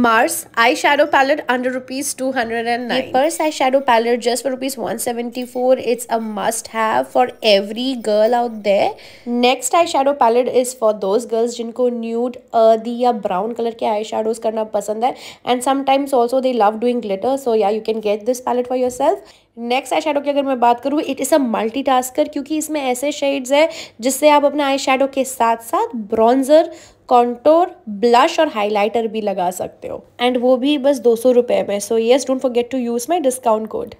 Mars eye shadow palette under rupees 209. ये Purse eye shadow palette just for rupees 174. It's a must have for every girl out there. Next eye shadow palette is for those girls जिनको nude earthy या brown color के eye shadows करना पसंद है and sometimes also they love doing glitter. So yeah, you can get this palette for yourself. Next eye shadow की अगर मैं बात करूँ it is a multi tasker क्योंकि इसमें ऐसे शेड्स है जिससे आप अपने आई शेडो के साथ साथ ब्रॉन्जर कॉन्टोर ब्लश और हाइलाइटर भी लगा सकते हो एंड वो भी बस दो सौ रुपये में so yes don't forget to use my discount code